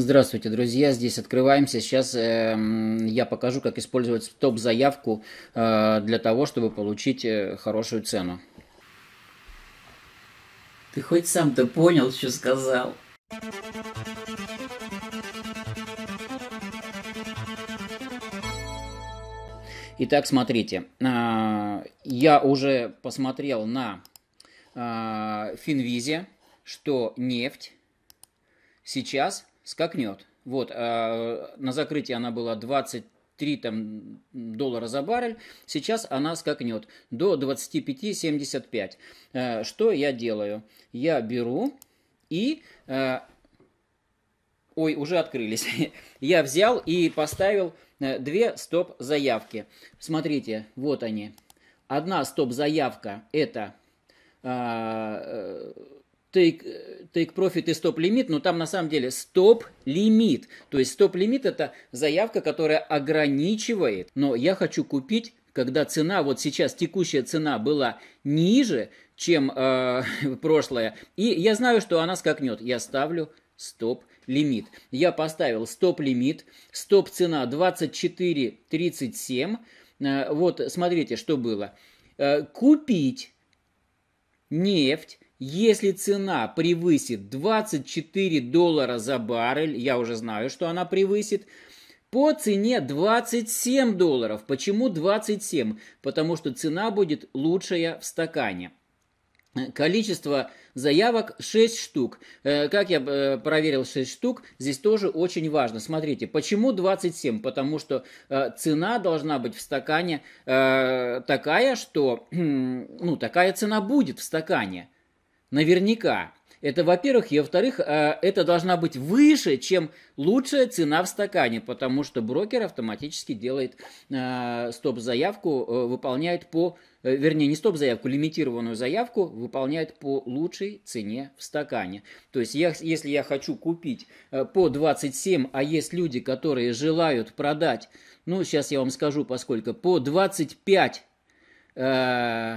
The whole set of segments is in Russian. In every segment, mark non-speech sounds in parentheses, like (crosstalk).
Здравствуйте, друзья, здесь открываемся. Сейчас э, я покажу, как использовать топ заявку э, для того, чтобы получить э, хорошую цену. Ты хоть сам-то понял, что сказал? Итак, смотрите, э, я уже посмотрел на э, Финвизе, что нефть сейчас скакнет. Вот, а на закрытии она была 23 там, доллара за баррель, сейчас она скакнет до 25,75. Э, что я делаю? Я беру и... Э, ой, уже открылись. (laughs) Я взял и поставил э, две стоп-заявки. Смотрите, вот они. Одна стоп-заявка – это а, take, э, take profit и стоп-лимит, но там на самом деле стоп-лимит. То есть стоп-лимит – это заявка, которая ограничивает. Но я хочу купить, когда цена, вот сейчас текущая цена была ниже, чем э, (laughs) прошлое. И я знаю, что она скакнет. Я ставлю стоп-лимит. Я поставил стоп-лимит. Стоп-цена 24.37. Э, вот смотрите, что было. Э, купить нефть если цена превысит 24 доллара за баррель, я уже знаю, что она превысит, по цене 27 долларов. Почему 27? Потому что цена будет лучшая в стакане. Количество заявок 6 штук. Э, как я э, проверил 6 штук, здесь тоже очень важно. Смотрите, почему 27? Потому что э, цена должна быть в стакане такая, что... (clears throat) Ну, такая цена будет в стакане. Наверняка. Это, во-первых, и во-вторых, э, это должна быть выше, чем лучшая цена в стакане, потому что брокер автоматически делает э, стоп-заявку, э, выполняет по, вернее, не стоп-заявку, лимитированную заявку выполняет по лучшей цене в стакане. То есть, я, если я хочу купить по 27, а есть люди, которые желают продать, ну, сейчас я вам скажу, поскольку по 25... Э-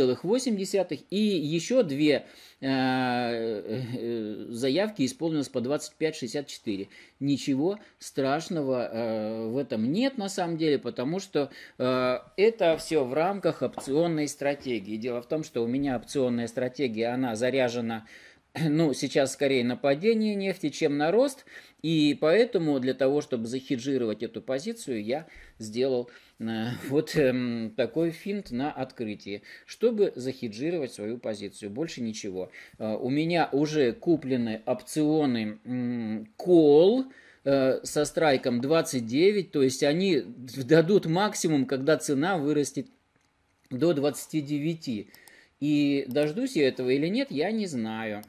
2,8, и еще две э, э, э, заявки исполнилось по 25-64. Ничего страшного в этом нет на самом деле, потому что это все в рамках опционной стратегии. Дело в том, что у меня опционная стратегия, она заряжена (clears throat) ну, сейчас скорее на падение нефти, чем на рост. И поэтому для того, чтобы захеджировать эту позицию, я сделал э, (laughs) вот э, такой финт на открытии, чтобы захеджировать свою позицию. Больше ничего. Э, у меня уже куплены опционы кол э, со страйком 29, то есть они дадут максимум, когда цена вырастет до 29. И дождусь я этого или нет, я не знаю.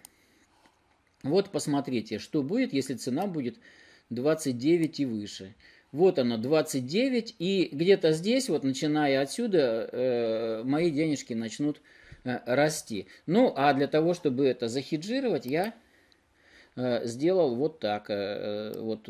Вот посмотрите, что будет, если цена будет 29 и выше. Вот она 29, и где-то здесь, вот начиная отсюда, э, мои денежки начнут э, расти. Ну, а для того, чтобы это захеджировать, я э, сделал вот так. Э, э вот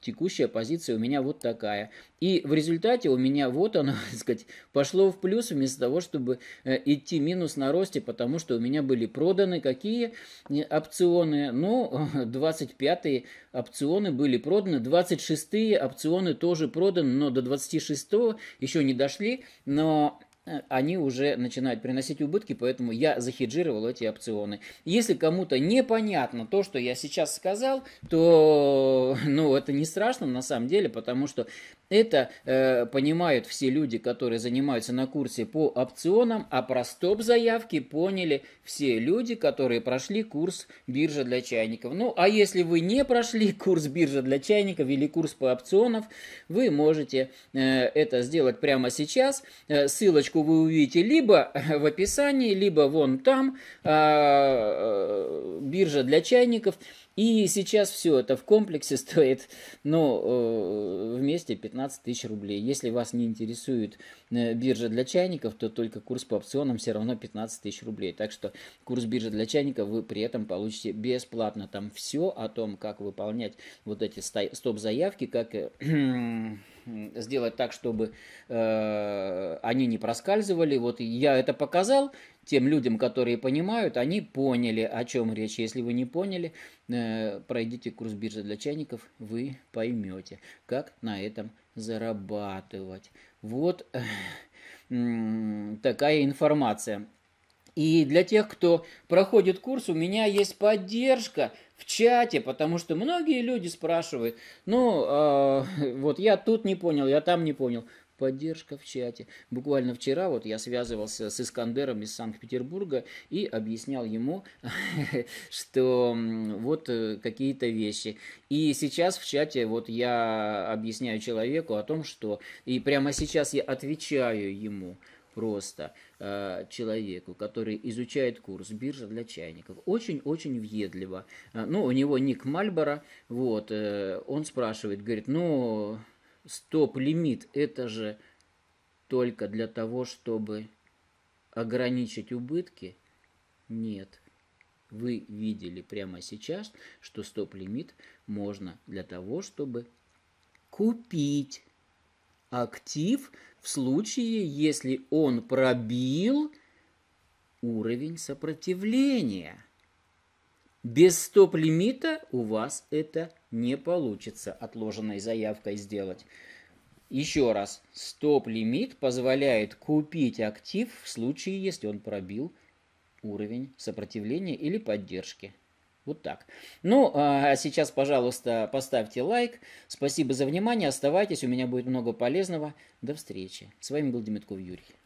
текущая позиция у меня вот такая. И в результате у меня вот оно, (laughs) так сказать, пошло в плюс вместо того, чтобы э, идти минус на росте, потому что у меня были проданы какие э, опционы? Ну, 25-е (laughs) опционы были проданы, 26-е опционы тоже проданы, но до 26-го еще не дошли, но э, они уже начинают приносить убытки, поэтому я захеджировал эти опционы. Если кому-то непонятно то, что я сейчас сказал, то (laughs) ну, это не страшно на самом деле, потому что это э, понимают все люди, которые занимаются на курсе по опционам, а про стоп-заявки поняли все люди, которые прошли курс биржа для чайников. Ну, а если вы не прошли (laughs) курс биржа для чайников или курс по опционов, вы можете э, это сделать прямо сейчас. Э, ссылочку вы увидите либо (laughs) в описании, либо вон там. А, э, биржа для чайников. И сейчас все это в комплексе (laughs) стоит, ну, э, вместе 15 тысяч рублей. Если вас не интересует э, биржа для чайников, то только курс по опционам все равно 15 тысяч рублей. Так что курс биржи для чайников вы при этом получите бесплатно. Там все о том, как выполнять вот эти стоп-заявки, как э, (clears throat) сделать так, чтобы э, они не проскальзывали. Вот я это показал тем людям, которые понимают, они поняли, о чем речь. Если вы не поняли, э, пройдите курс биржи для чайников, вы поймете, как на этом зарабатывать. Вот э, такая информация. И для тех, кто проходит курс, у меня есть поддержка в чате, потому что многие люди спрашивают, ну, э, (laughs) вот я тут не понял, я там не понял. Поддержка в чате. Буквально вчера вот я связывался с Искандером из Санкт-Петербурга и объяснял ему, (laughs) что вот э, какие-то вещи. И сейчас в чате вот я объясняю человеку о том, что... И прямо сейчас я отвечаю ему просто э, человеку, который изучает курс биржа для чайников. Очень-очень въедливо. Э, ну, у него ник Мальборо, вот, э, он спрашивает, говорит, ну, стоп-лимит, это же только для того, чтобы ограничить убытки? Нет. Вы видели прямо сейчас, что стоп-лимит можно для того, чтобы купить актив, в случае, если он пробил уровень сопротивления. Без стоп-лимита у вас это не получится отложенной заявкой сделать. Еще раз, стоп-лимит позволяет купить актив в случае, если он пробил уровень сопротивления или поддержки. Вот так. Ну, а сейчас, пожалуйста, поставьте лайк. Спасибо за внимание. Оставайтесь, у меня будет много полезного. До встречи. С вами был Демитков Юрий.